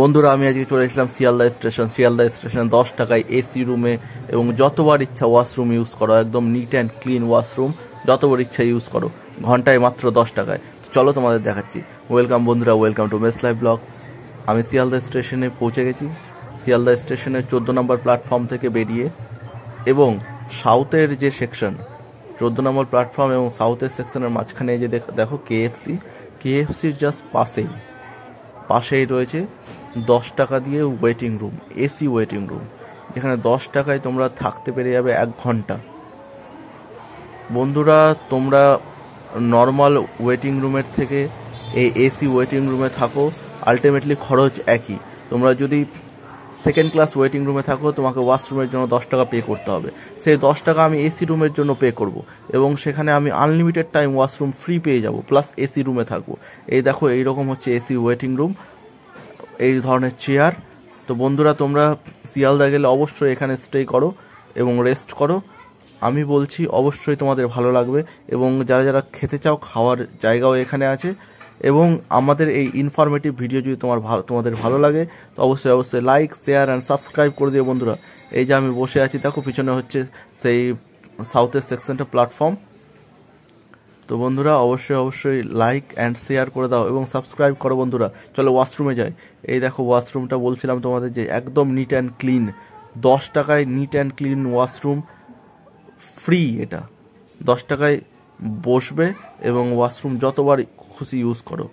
বন্ধুরা আমি আজকে চলে এসেছিলাম শিয়ালদা স্টেশন শিয়ালদা স্টেশন দশ টাকায় এসি রুমে এবং যতবার ইচ্ছা ওয়াশরুম ইউজ করো একদম নিট অ্যান্ড ক্লিন ওয়াশরুম যতবার ইচ্ছা ইউজ করো ঘন্টায় মাত্র দশ টাকায় চলো তোমাদের দেখাচ্ছি ওয়েলকাম বন্ধুরা welcome to mess live blog আমি শিয়ালদা স্টেশনে পৌঁছে গেছি শিয়ালদা স্টেশনের চোদ্দো নম্বর প্ল্যাটফর্ম থেকে বেরিয়ে এবং সাউথের যে সেকশন চোদ্দো নম্বর প্ল্যাটফর্ম এবং সাউথের সেকশনের মাঝখানে যে দেখো কেএফসি কেএফসির জাস্ট পাশেই পাশেই রয়েছে দশ টাকা দিয়ে waiting room AC waiting room যেখানে দশ টাকায় তোমরা থাকতে পেরে যাবে এক ঘন্টা বন্ধুরা তোমরা নর্মাল ওয়েটিং রুমের থেকে এই এসি ওয়েটিং রুমে থাকো আলটিমেটলি খরচ একই তোমরা যদি সেকেন্ড ক্লাস ওয়েটিং রুমে থাকো তোমাকে ওয়াশরুমের জন্য দশ টাকা পে করতে হবে সেই দশ টাকা আমি এসি রুমের জন্য পে করব এবং সেখানে আমি আনলিমিটেড টাইম ওয়াশরুম ফ্রি পেয়ে যাব প্লাস এসি রুমে থাকবো এই দেখো এইরকম হচ্ছে এসি ওয়েটিং রুম এই ধরনের চেয়ার তো বন্ধুরা তোমরা শিয়ালদা গেলে অবশ্যই এখানে স্টে করো এবং রেস্ট করো আমি বলছি অবশ্যই তোমাদের ভালো লাগবে এবং যারা যারা খেতে চাও খাওয়ার জায়গাও এখানে আছে এবং আমাদের এই ইনফরমেটিভ ভিডিও যদি তোমার ভালো তোমাদের ভালো লাগে তো অবশ্যই অবশ্যই লাইক শেয়ার অ্যান্ড সাবস্ক্রাইব করে দিও বন্ধুরা এই যে আমি বসে আছি দেখো পিছনে হচ্ছে সেই সাউথের সেকশনটা প্ল্যাটফর্ম তো বন্ধুরা অবশ্যই অবশ্যই লাইক অ্যান্ড শেয়ার করে দাও এবং সাবস্ক্রাইব করো বন্ধুরা চলো ওয়াশরুমে যাই এই দেখো ওয়াশরুমটা বলছিলাম তোমাদের যে একদম নিট অ্যান্ড ক্লিন দশ টাকায় neat and clean washroom free এটা দশ টাকায় বসবে এবং ওয়াশরুম যতবার খুশি ইউজ করো